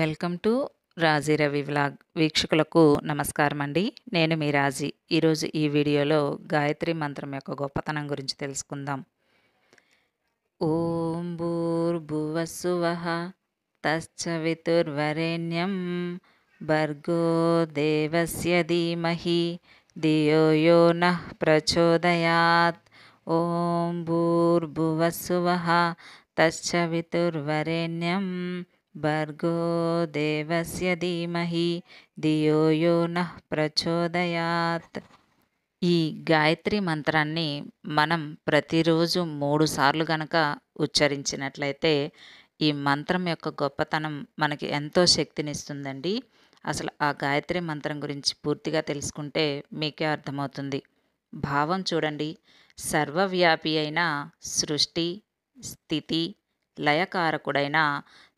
welcome to Raji Ravi vlog వీక్షకులకు నమస్కారం అండి నేను మీ రాజీ ఈరోజు ఈ వీడియోలో గాయత్రి మంత్రం యొక్క గొప్పతనం గురించి తెలుసుకుందాం ఓం భూర్భువస్సువ తశ్చవితుర్వరేణ్యం భర్గో దేవస్య ధీమహి దియోయో యో నః ప్రచోదయాత్ ఓం భూర్భువసువహ తశ్చవితుర్వరేణ్యం భర్గో దేవస్య ధీమహి దియో యో ప్రచోదయాత్ ఈ గాయత్రి మంత్రాన్ని మనం ప్రతిరోజు మూడు సార్లు గనక ఉచ్చరించినట్లయితే ఈ మంత్రం యొక్క గొప్పతనం మనకి ఎంతో శక్తినిస్తుందండి అసలు ఆ గాయత్రి మంత్రం గురించి పూర్తిగా తెలుసుకుంటే మీకే అర్థమవుతుంది భావం చూడండి సర్వవ్యాపి అయిన సృష్టి స్థితి లయకారకుడైన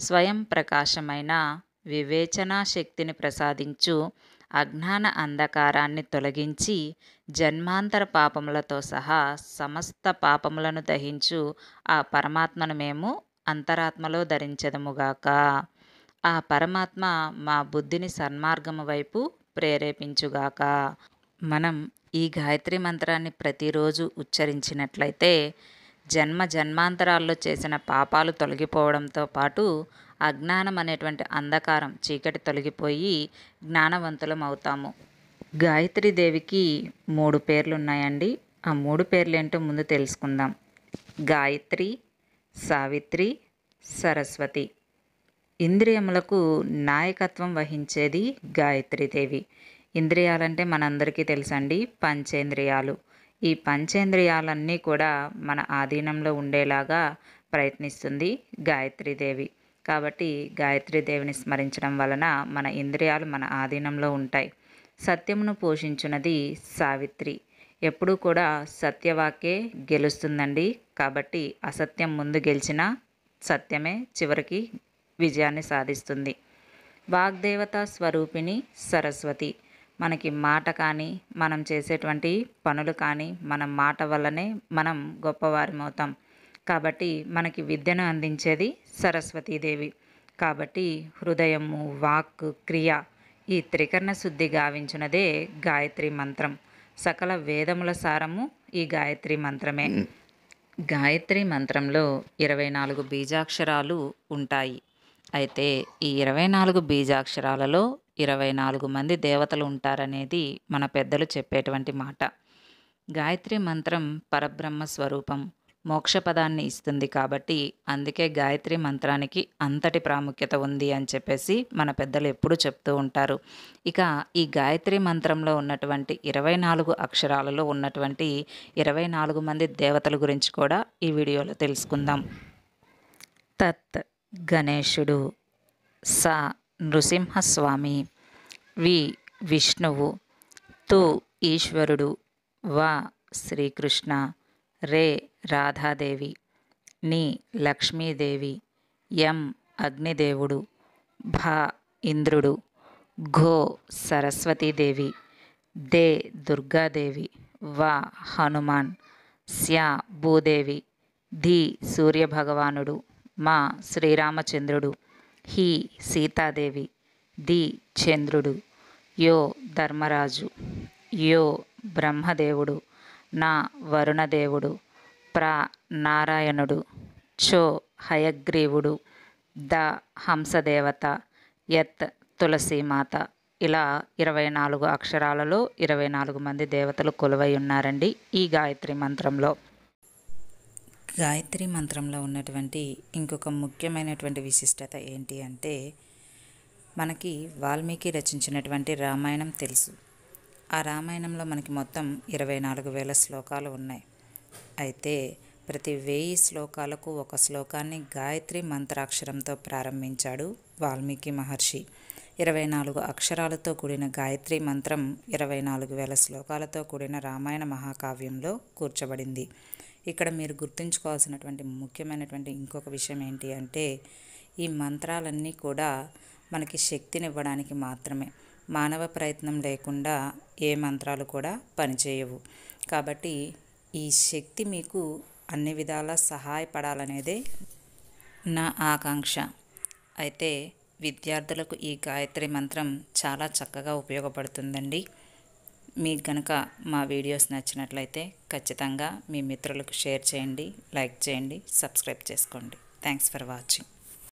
స్వయం ప్రకాశమైన వివేచనా శక్తిని ప్రసాదించు అజ్ఞాన అంధకారాన్ని తొలగించి జన్మాంతర పాపములతో సహా సమస్త పాపములను దహించు ఆ పరమాత్మను మేము అంతరాత్మలో ధరించదముగాక ఆ పరమాత్మ మా బుద్ధిని సన్మార్గము వైపు ప్రేరేపించుగాక మనం ఈ గాయత్రి మంత్రాన్ని ప్రతిరోజు ఉచ్చరించినట్లయితే జన్మ జన్మాంతరాల్లో చేసిన పాపాలు తొలగిపోవడంతో పాటు అజ్ఞానం అనేటువంటి అంధకారం చీకటి తొలగిపోయి జ్ఞానవంతులం అవుతాము గాయత్రీదేవికి మూడు పేర్లు ఉన్నాయండి ఆ మూడు పేర్లు ఏంటో ముందు తెలుసుకుందాం గాయత్రి సావిత్రి సరస్వతి ఇంద్రియములకు నాయకత్వం వహించేది గాయత్రీదేవి ఇంద్రియాలంటే మనందరికీ తెలుసండి పంచేంద్రియాలు ఈ పంచేంద్రియాలన్నీ కూడా మన ఆధీనంలో ఉండేలాగా ప్రయత్నిస్తుంది గాయత్రీదేవి కాబట్టి గాయత్రీదేవిని స్మరించడం వలన మన ఇంద్రియాలు మన ఆధీనంలో ఉంటాయి సత్యమును పోషించున్నది సావిత్రి ఎప్పుడూ కూడా సత్యవాకే గెలుస్తుందండి కాబట్టి అసత్యం ముందు గెలిచినా సత్యమే చివరికి విజయాన్ని సాధిస్తుంది వాగ్దేవత స్వరూపిణి సరస్వతి మనకి మాట కానీ మనం చేసేటువంటి పనులు కానీ మన మాట వల్లనే మనం గొప్పవారమవుతాం కాబట్టి మనకి విద్యను అందించేది సరస్వతీదేవి కాబట్టి హృదయము వాక్ క్రియ ఈ త్రికరణ శుద్ధి గావించినదే గాయత్రి మంత్రం సకల వేదముల సారము ఈ గాయత్రి మంత్రమే గాయత్రి మంత్రంలో ఇరవై నాలుగు బీజాక్షరాలు ఉంటాయి అయితే ఈ ఇరవై నాలుగు బీజాక్షరాలలో ఇరవై నాలుగు మంది దేవతలు ఉంటారనేది మన పెద్దలు చెప్పేటువంటి మాట గాయత్రి మంత్రం పరబ్రహ్మ స్వరూపం మోక్షపదాన్ని ఇస్తుంది కాబట్టి అందుకే గాయత్రి మంత్రానికి అంతటి ప్రాముఖ్యత ఉంది అని చెప్పేసి మన పెద్దలు ఎప్పుడూ చెప్తూ ఉంటారు ఇక ఈ గాయత్రి మంత్రంలో ఉన్నటువంటి ఇరవై నాలుగు అక్షరాలలో ఉన్నటువంటి ఇరవై నాలుగు మంది దేవతల గురించి కూడా ఈ వీడియోలో తెలుసుకుందాం తత్ గణేశుడు స నృసింహస్వామి వి విష్ణువు తు ఈశ్వరుడు వా శ్రీకృష్ణ రే రాధాదేవి నీ లక్ష్మీదేవి ఎం అగ్నిదేవుడు భా ఇంద్రుడు ఘో సరస్వతీదేవి దే దుర్గాదేవి వా హనుమాన్ శ్యా భూదేవి ధీ సూర్యభగవానుడు మా శ్రీరామచంద్రుడు హీ సీతాదేవి ది చంద్రుడు యో ధర్మరాజు యో బ్రహ్మదేవుడు నా వరుణదేవుడు ప్ర నారాయణుడు చో హయగ్రీవుడు ద హంసదేవత యత్ తులసీమాత ఇలా ఇరవై నాలుగు అక్షరాలలో ఇరవై నాలుగు మంది దేవతలు కొలువై ఉన్నారండి ఈ గాయత్రి మంత్రంలో గాయత్రి మంత్రంలో ఉన్నటువంటి ఇంకొక ముఖ్యమైనటువంటి విశిష్టత ఏంటి అంటే మనకి వాల్మీకి రచించినటువంటి రామాయణం తెలుసు ఆ రామాయణంలో మనకి మొత్తం ఇరవై నాలుగు వేల శ్లోకాలు ఉన్నాయి అయితే ప్రతి వెయ్యి శ్లోకాలకు ఒక శ్లోకాన్ని గాయత్రి మంత్రాక్షరంతో ప్రారంభించాడు వాల్మీకి మహర్షి ఇరవై నాలుగు అక్షరాలతో కూడిన గాయత్రి మంత్రం ఇరవై నాలుగు వేల శ్లోకాలతో కూడిన రామాయణ మహాకావ్యంలో కూర్చబడింది ఇక్కడ మీరు గుర్తుంచుకోవాల్సినటువంటి ముఖ్యమైనటువంటి ఇంకొక విషయం ఏంటి అంటే ఈ మంత్రాలన్నీ కూడా మనకి శక్తినివ్వడానికి మాత్రమే మానవ ప్రయత్నం లేకుండా ఏ మంత్రాలు కూడా పనిచేయవు కాబట్టి ఈ శక్తి మీకు అన్ని విధాలా సహాయపడాలనేదే నా ఆకాంక్ష అయితే విద్యార్థులకు ఈ గాయత్రి మంత్రం చాలా చక్కగా ఉపయోగపడుతుందండి మీకు కనుక మా వీడియోస్ నచ్చినట్లయితే ఖచ్చితంగా మీ మిత్రులకు షేర్ చేయండి లైక్ చేయండి సబ్స్క్రైబ్ చేసుకోండి థ్యాంక్స్ ఫర్ వాచింగ్